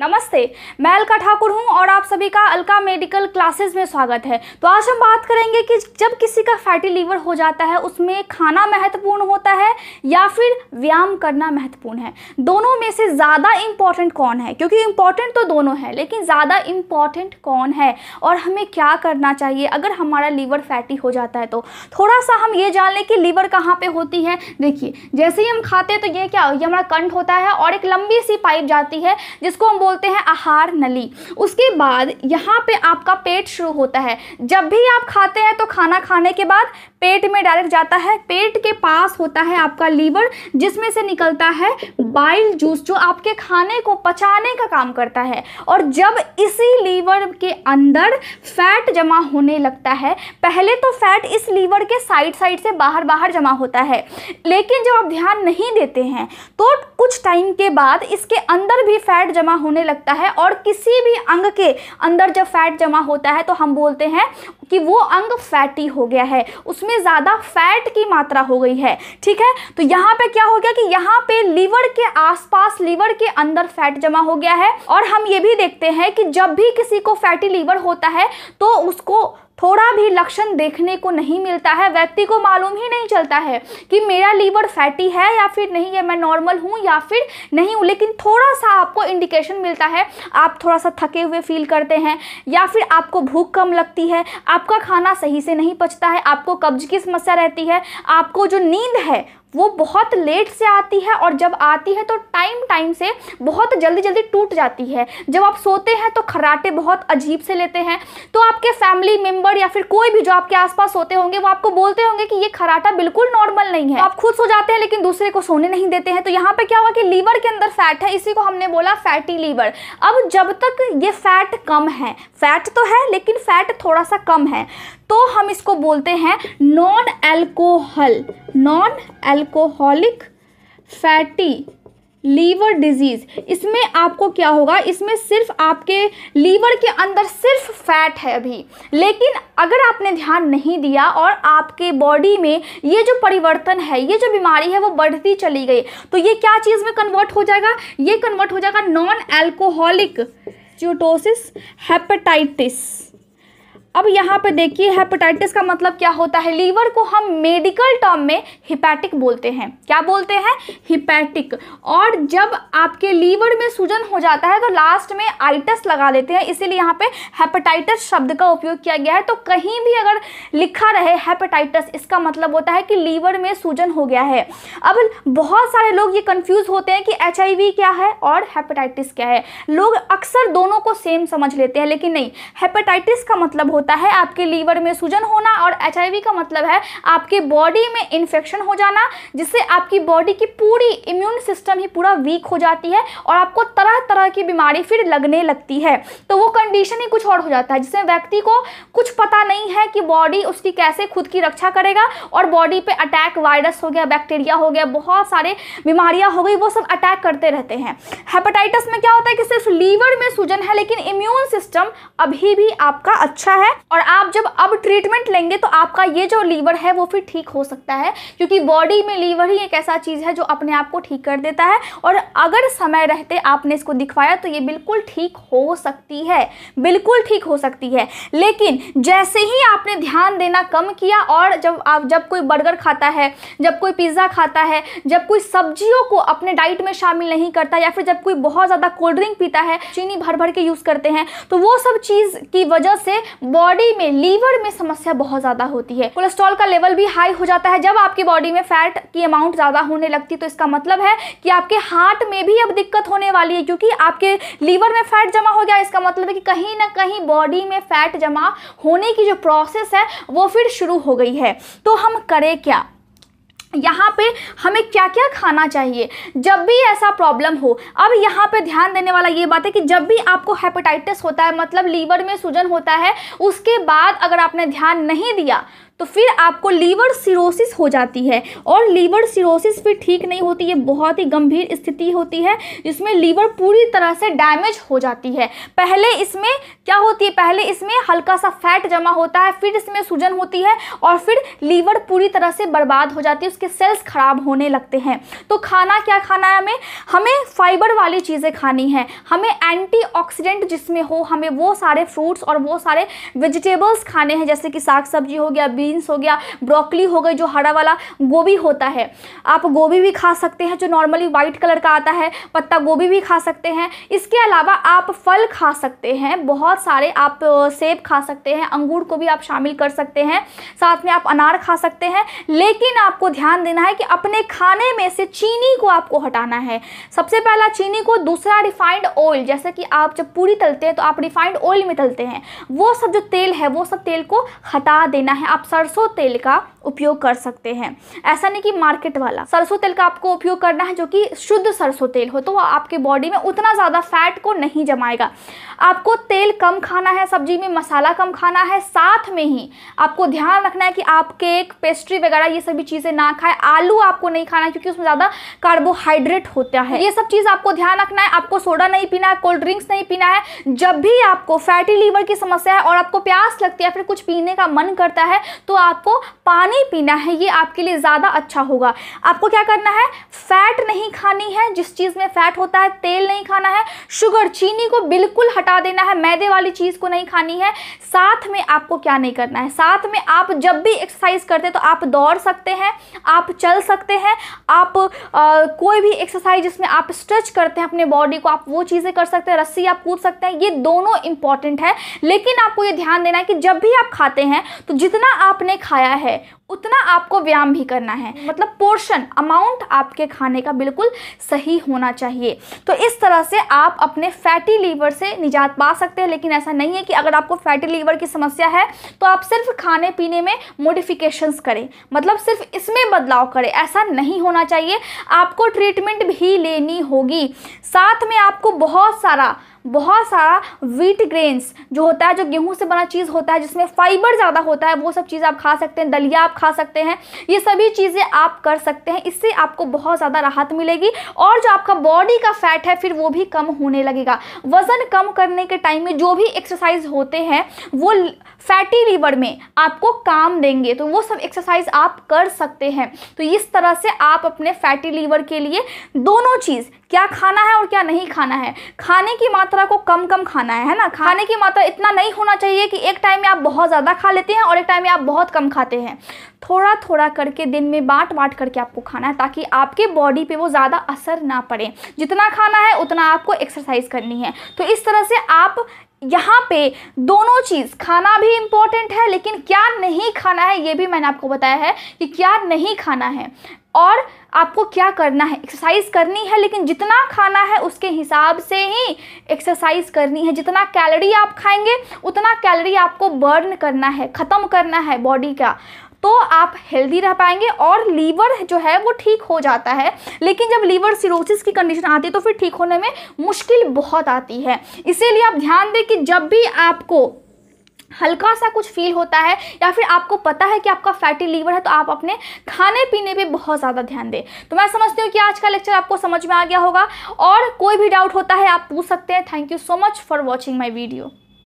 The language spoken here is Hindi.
नमस्ते मैं अलका ठाकुर हूं और आप सभी का अलका मेडिकल क्लासेस में स्वागत है तो आज हम बात करेंगे कि जब किसी का फैटी लीवर हो जाता है उसमें खाना महत्वपूर्ण होता है या फिर व्यायाम करना महत्वपूर्ण है दोनों में से ज़्यादा इम्पॉर्टेंट कौन है क्योंकि इम्पॉर्टेंट तो दोनों है लेकिन ज़्यादा इम्पॉर्टेंट कौन है और हमें क्या करना चाहिए अगर हमारा लीवर फैटी हो जाता है तो थोड़ा सा हम ये जान लें कि लीवर कहाँ पर होती है देखिए जैसे ही हम खाते हैं तो ये क्या ये हमारा कंठ होता है और एक लंबी सी पाइप जाती है जिसको हम बोलते हैं आहार नली उसके बाद यहाँ पे आपका पेट शुरू होता है जब भी आप खाते हैं तो खाना खाने के बाद पेट में डायरेक्ट जाता है पेट के पास होता है आपका लीवर जिसमें से निकलता है बाइल जूस जो आपके खाने को पचाने का काम करता है और जब इसी लीवर लीवर के अंदर फैट जमा होने लगता है पहले तो फैट इस लीवर के साइड साइड से बाहर बाहर जमा होता है लेकिन जब आप ध्यान नहीं देते हैं तो कुछ टाइम के बाद इसके अंदर भी फैट जमा होने लगता है और किसी भी अंग के अंदर जब फैट जमा होता है तो हम बोलते हैं कि वो अंग फैटी हो गया है उसमें ज़्यादा फैट की मात्रा हो गई है ठीक है तो यहाँ पे क्या हो गया कि यहाँ पे लीवर के आसपास लीवर के अंदर फैट जमा हो गया है और हम ये भी देखते हैं कि जब भी किसी को फैटी लीवर होता है तो उसको थोड़ा भी लक्षण देखने को नहीं मिलता है व्यक्ति को मालूम ही नहीं चलता है कि मेरा लीवर फैटी है या फिर नहीं है मैं नॉर्मल हूँ या फिर नहीं हूँ लेकिन थोड़ा सा आपको इंडिकेशन मिलता है आप थोड़ा सा थके हुए फील करते हैं या फिर आपको भूख कम लगती है आपका खाना सही से नहीं पचता है आपको कब्ज की समस्या रहती है आपको जो नींद है वो बहुत लेट से आती है और जब आती है तो टाइम टाइम से बहुत जल्दी जल्दी टूट जाती है जब आप सोते हैं तो खराटे बहुत अजीब से लेते हैं तो आपके फैमिली मेम्बर या फिर कोई भी जो आपके आसपास सोते होंगे वो आपको बोलते होंगे कि ये खराटा बिल्कुल नॉर्मल नहीं है तो आप खुद सो जाते हैं लेकिन दूसरे को सोने नहीं देते हैं तो यहाँ पर क्या हुआ कि लीवर के अंदर फैट है इसी को हमने बोला फैटी लीवर अब जब तक ये फैट कम है फैट तो है लेकिन फैट थोड़ा सा कम है तो हम इसको बोलते हैं non alcohol non alcoholic fatty liver disease इसमें आपको क्या होगा इसमें सिर्फ आपके लीवर के अंदर सिर्फ फैट है अभी लेकिन अगर आपने ध्यान नहीं दिया और आपके बॉडी में ये जो परिवर्तन है ये जो बीमारी है वो बढ़ती चली गई तो ये क्या चीज़ में कन्वर्ट हो जाएगा ये कन्वर्ट हो जाएगा नॉन एल्कोहलिक ज्यूटोसिस हेपेटाइटिस अब यहाँ पे देखिए हेपेटाइटिस का मतलब क्या होता है लीवर को हम मेडिकल टर्म में हिपैटिक बोलते हैं क्या बोलते हैं हिपैटिक और जब आपके लीवर में सूजन हो जाता है तो लास्ट में आइटस लगा देते हैं इसीलिए यहाँ पे हेपेटाइटिस शब्द का उपयोग किया गया है तो कहीं भी अगर लिखा रहे हेपेटाइटिस इसका मतलब होता है कि लीवर में सूजन हो गया है अब बहुत सारे लोग ये कन्फ्यूज़ होते हैं कि एच क्या है और हेपेटाइटिस क्या है लोग अक्सर दोनों को सेम समझ लेते हैं लेकिन नहीं हेपेटाइटिस का मतलब होता होता है आपके लीवर में सूजन होना और एच का मतलब है आपके बॉडी में इन्फेक्शन हो जाना जिससे आपकी बॉडी की पूरी इम्यून सिस्टम ही पूरा वीक हो जाती है और आपको तरह तरह की बीमारी फिर लगने लगती है तो वो कंडीशन ही कुछ और हो जाता है जिसमें व्यक्ति को कुछ पता नहीं है कि बॉडी उसकी कैसे खुद की रक्षा करेगा और बॉडी पे अटैक वायरस हो गया बैक्टीरिया हो गया बहुत सारे बीमारियां हो गई वो सब अटैक करते रहते हैं हेपेटाइटिस में क्या होता है कि सिर्फ लीवर में सूजन है लेकिन इम्यून सिस्टम अभी भी आपका अच्छा है है और आप जब अब ट्रीटमेंट लेंगे तो आपका ये जो लीवर है वो फिर ठीक हो सकता है क्योंकि बॉडी में लीवर ही एक ऐसा चीज़ है जो अपने आप को ठीक कर देता है और अगर समय रहते आपने इसको दिखवाया तो ये बिल्कुल ठीक हो सकती है बिल्कुल ठीक हो सकती है लेकिन जैसे ही आपने ध्यान देना कम किया और जब आप जब कोई बर्गर खाता है जब कोई पिज़्ज़ा खाता है जब कोई सब्जियों को अपने डाइट में शामिल नहीं करता या फिर जब कोई बहुत ज़्यादा कोल्ड ड्रिंक पीता है चीनी भर भर के यूज़ करते हैं तो वो सब चीज़ की वजह से बॉडी में लीवर में समस्या बहुत ज़्यादा होती है कोलेस्ट्रॉल का लेवल भी हाई हो जाता है जब आपकी बॉडी में फैट की अमाउंट ज़्यादा होने लगती तो इसका मतलब है कि आपके हार्ट में भी अब दिक्कत होने वाली है क्योंकि आपके लीवर में फैट जमा हो गया इसका मतलब है कि कहीं ना कहीं बॉडी में फैट जमा होने की जो प्रोसेस है वो फिर शुरू हो गई है तो हम करें क्या यहाँ पे हमें क्या क्या खाना चाहिए जब भी ऐसा प्रॉब्लम हो अब यहाँ पे ध्यान देने वाला ये बात है कि जब भी आपको हेपेटाइटिस होता है मतलब लीवर में सूजन होता है उसके बाद अगर आपने ध्यान नहीं दिया तो फिर आपको लीवर सिरोसिस हो जाती है और लीवर सिरोसिस फिर ठीक नहीं होती ये बहुत ही गंभीर स्थिति होती है जिसमें लीवर पूरी तरह से डैमेज हो जाती है पहले इसमें क्या होती है पहले इसमें हल्का सा फैट जमा होता है फिर इसमें सूजन होती है और फिर लीवर पूरी तरह से बर्बाद हो जाती है उसके सेल्स ख़राब होने लगते हैं तो खाना क्या खाना है हमें हमें फाइबर वाली चीज़ें खानी है हमें एंटी जिसमें हो हमें वो सारे फ्रूट्स और वो सारे वेजिटेबल्स खाने हैं जैसे कि साग सब्जी हो गया बीज बीन्स हो गया ब्रोकली हो गई जो हरा वाला गोभी होता है आप गोभी भी खा सकते हैं जो नॉर्मली वाइट कलर का आता है पत्ता गोभी भी खा सकते हैं इसके अलावा आप फल खा सकते हैं बहुत सारे आप सेब खा सकते हैं अंगूर को भी आप शामिल कर सकते हैं साथ में आप अनार खा सकते हैं लेकिन आपको ध्यान देना है कि अपने खाने में से चीनी को आपको हटाना है सबसे पहला चीनी को दूसरा रिफाइंड ऑयल जैसे कि आप जब पूरी तलते हैं तो आप रिफाइंड ऑयल में तलते हैं वो सब जो तेल है वो सब तेल को हटा देना है आप सरसों तेल का उपयोग कर सकते हैं ऐसा नहीं कि मार्केट वाला सरसों तेल का आपको उपयोग करना है जो कि शुद्ध सरसों तेल हो तो वह आपके बॉडी में उतना ज़्यादा फैट को नहीं जमाएगा आपको तेल कम खाना है सब्जी में मसाला कम खाना है साथ में ही आपको ध्यान रखना है कि आप केक पेस्ट्री वगैरह ये सभी चीज़ें ना खाएं आलू आपको नहीं खाना है क्योंकि उसमें ज़्यादा कार्बोहाइड्रेट होता है ये सब चीज़ आपको ध्यान रखना है आपको सोडा नहीं पीना है कोल्ड ड्रिंक्स नहीं पीना है जब भी आपको फैटी लीवर की समस्या है और आपको प्यास लगती है फिर कुछ पीने का मन करता है तो आपको पानी पीना है ये आपके लिए ज़्यादा अच्छा होगा आपको क्या करना है फैट नहीं खानी है जिस चीज़ में फैट होता है तेल नहीं खाना है शुगर चीनी को बिल्कुल हटा देना है मैदे वाली चीज़ को नहीं खानी है साथ में आपको क्या नहीं करना है साथ में आप जब भी एक्सरसाइज करते हैं तो आप दौड़ सकते हैं आप चल सकते हैं आप आ, कोई भी एक्सरसाइज जिसमें आप स्ट्रेच करते हैं अपने बॉडी को आप वो चीज़ें कर सकते हैं रस्सी आप कूद सकते हैं ये दोनों इंपॉर्टेंट है लेकिन आपको ये ध्यान देना है कि जब भी आप खाते हैं तो जितना आप आपने खाया है उतना आपको व्यायाम भी करना है मतलब पोर्शन अमाउंट आपके खाने का बिल्कुल सही होना चाहिए तो इस तरह से आप अपने फैटी लीवर से निजात पा सकते हैं लेकिन ऐसा नहीं है कि अगर आपको फैटी लीवर की समस्या है तो आप सिर्फ खाने पीने में मोडिफिकेशंस करें मतलब सिर्फ इसमें बदलाव करें ऐसा नहीं होना चाहिए आपको ट्रीटमेंट भी लेनी होगी साथ में आपको बहुत सारा बहुत सारा वीट ग्रेन्स जो होता है जो गेहूं से बना चीज़ होता है जिसमें फाइबर ज़्यादा होता है वो सब चीज़ आप खा सकते हैं दलिया आप खा सकते हैं ये सभी चीज़ें आप कर सकते हैं इससे आपको बहुत ज़्यादा राहत मिलेगी और जो आपका बॉडी का फैट है फिर वो भी कम होने लगेगा वज़न कम करने के टाइम में जो भी एक्सरसाइज होते हैं वो फैटी लीवर में आपको काम देंगे तो वो सब एक्सरसाइज आप कर सकते हैं तो इस तरह से आप अपने फैटी लीवर के लिए दोनों चीज़ क्या खाना है और क्या नहीं खाना है खाने की मात्रा को कम कम खाना है है ना खाने की मात्रा इतना नहीं होना चाहिए कि एक टाइम में आप बहुत ज़्यादा खा लेते हैं और एक टाइम में आप बहुत कम खाते हैं थोड़ा थोड़ा करके दिन में बांट बांट करके आपको खाना है ताकि आपके बॉडी पे वो ज़्यादा असर ना पड़े जितना खाना है उतना आपको एक्सरसाइज करनी है तो इस तरह से आप यहाँ पे दोनों चीज़ खाना भी इम्पोर्टेंट है लेकिन क्या नहीं खाना है ये भी मैंने आपको बताया है कि क्या नहीं खाना है और आपको क्या करना है एक्सरसाइज करनी है लेकिन जितना खाना है उसके हिसाब से ही एक्सरसाइज करनी है जितना कैलोरी आप खाएंगे उतना कैलोरी आपको बर्न करना है ख़त्म करना है बॉडी का तो आप हेल्दी रह पाएंगे और लीवर जो है वो ठीक हो जाता है लेकिन जब लीवर सिरोसिस की कंडीशन आती है तो फिर ठीक होने में मुश्किल बहुत आती है इसीलिए आप ध्यान दें कि जब भी आपको हल्का सा कुछ फील होता है या फिर आपको पता है कि आपका फैटी लीवर है तो आप अपने खाने पीने पे बहुत ज़्यादा ध्यान दें तो मैं समझती हूँ कि आज का लेक्चर आपको समझ में आ गया होगा और कोई भी डाउट होता है आप पूछ सकते हैं thank you so much for watching my video